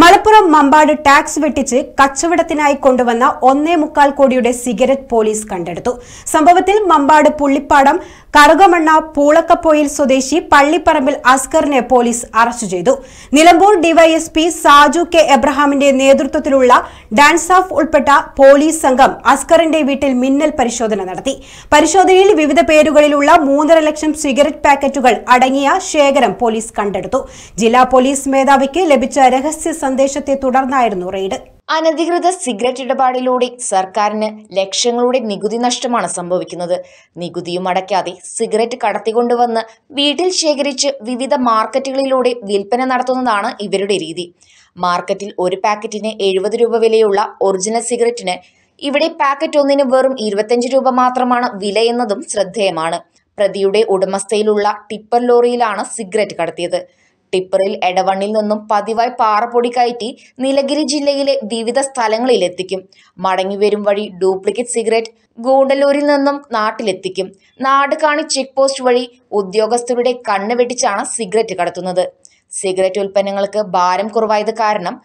Malappuram Mambad tax വെട്ടിച്ച് കച്ചവടത്തിനായി കൊണ്ടുവന്ന ഒന്നേ മുക്കാൽ കോടിയുടെ സിഗരറ്റ് പോലീസ് കണ്ടെടുത്തു സംഭവത്തിൽ മമ്പാട് പുള്ളിപ്പാടം കറുകമണ്ണ പൂളക്കപ്പോയിൽ സ്വദേശി പള്ളിപ്പറമ്പിൽ അസ്കറിനെ പോലീസ് അറസ്റ്റ് ചെയ്തു നിലമ്പൂർ ഡിവൈഎസ്പി സാജു കെ എബ്രഹാമിന്റെ നേതൃത്വത്തിലുള്ള ഡാൻസ് ഓഫ് ഉൾപ്പെട്ട പോലീസ് സംഘം അസ്കറിന്റെ വീട്ടിൽ മിന്നൽ പരിശോധന നടത്തി പരിശോധനയിൽ വിവിധ പേരുകളിലുള്ള മൂന്നര ലക്ഷം സിഗരറ്റ് പാക്കറ്റുകൾ അടങ്ങിയ ശേഖരം പോലീസ് കണ്ടെടുത്തു ജില്ലാ പോലീസ് മേധാവിക്ക് ലഭിച്ച രഹസ്യ സന്ദേശത്തെ തുടർന്നായിരുന്നു റെയ്ഡ് അനധികൃത സിഗരറ്റ് ഇടപാടിലൂടെ സർക്കാരിന് ലക്ഷങ്ങളുടെ നികുതി നഷ്ടമാണ് സംഭവിക്കുന്നത് നികുതിയും അടയ്ക്കാതെ സിഗരറ്റ് കടത്തിക്കൊണ്ടുവന്ന് വീട്ടിൽ ശേഖരിച്ച് വിവിധ മാർക്കറ്റുകളിലൂടെ വിൽപ്പന നടത്തുന്നതാണ് ഇവരുടെ രീതി മാർക്കറ്റിൽ ഒരു പാക്കറ്റിന് എഴുപത് രൂപ വിലയുള്ള ഒറിജിനൽ സിഗരറ്റിന് ഇവിടെ പാക്കറ്റ് ഒന്നിന് വെറും ഇരുപത്തിയഞ്ച് രൂപ മാത്രമാണ് വിലയെന്നതും ശ്രദ്ധേയമാണ് പ്രതിയുടെ ഉടമസ്ഥയിലുള്ള ടിപ്പർ ലോറിയിലാണ് സിഗരറ്റ് കടത്തിയത് ടിപ്പറിൽ എടവണ്ണിൽ നിന്നും പതിവായി പാറപ്പൊടി കയറ്റി നീലഗിരി ജില്ലയിലെ വിവിധ സ്ഥലങ്ങളിൽ എത്തിക്കും മടങ്ങിവരും വഴി ഡ്യൂപ്ലിക്കേറ്റ് സിഗരറ്റ് ഗൂഡല്ലൂരിൽ നിന്നും നാട്ടിലെത്തിക്കും കാണി ചെക്ക് പോസ്റ്റ് വഴി ഉദ്യോഗസ്ഥരുടെ കണ്ണ് വെട്ടിച്ചാണ് സിഗരറ്റ് കടത്തുന്നത് സിഗരറ്റ് ഉൽപ്പന്നങ്ങൾക്ക് ഭാരം കുറവായത് കാരണം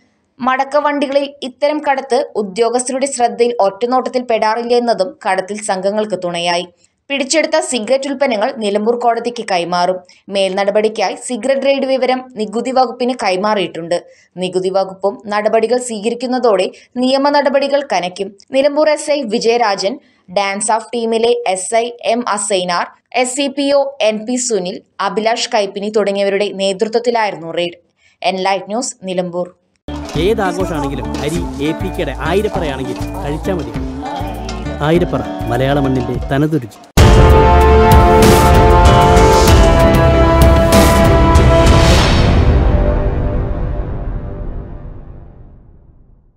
മടക്കവണ്ടികളിൽ ഇത്തരം കടത്ത് ഉദ്യോഗസ്ഥരുടെ ശ്രദ്ധയിൽ ഒറ്റനോട്ടത്തിൽ പെടാറില്ല എന്നതും കടത്തിൽ സംഘങ്ങൾക്ക് തുണയായി പിടിച്ചെടുത്ത സിഗരറ്റ് ഉൽപ്പന്നങ്ങൾ നിലമ്പൂർ കോടതിക്ക് കൈമാറും മേൽനടപടിക്കായി സിഗരറ്റ് റെയ്ഡ് വിവരം നികുതി വകുപ്പിന് കൈമാറിയിട്ടുണ്ട് നികുതി വകുപ്പും നടപടികൾ സ്വീകരിക്കുന്നതോടെ നിയമ നടപടികൾ കനയ്ക്കും Nilambur S I Vijayarajan DANSAF ടീമിലെ S I M Assainar S C P O N P Sunil Abhilash Kaippini തുടങ്ങിയവരുടെ നേതൃത്വത്തിലായിരുന്നു raid N light news Nilambur ഏത് ആഘോഷമാണെങ്കിലും അരി എ പി കെയുടെ ആയിരപ്പറയാണെങ്കിൽ കഴിച്ചാൽ മതി ആയിരപ്പറ മലയാള മണ്ണിന്റെ തനതുരുചി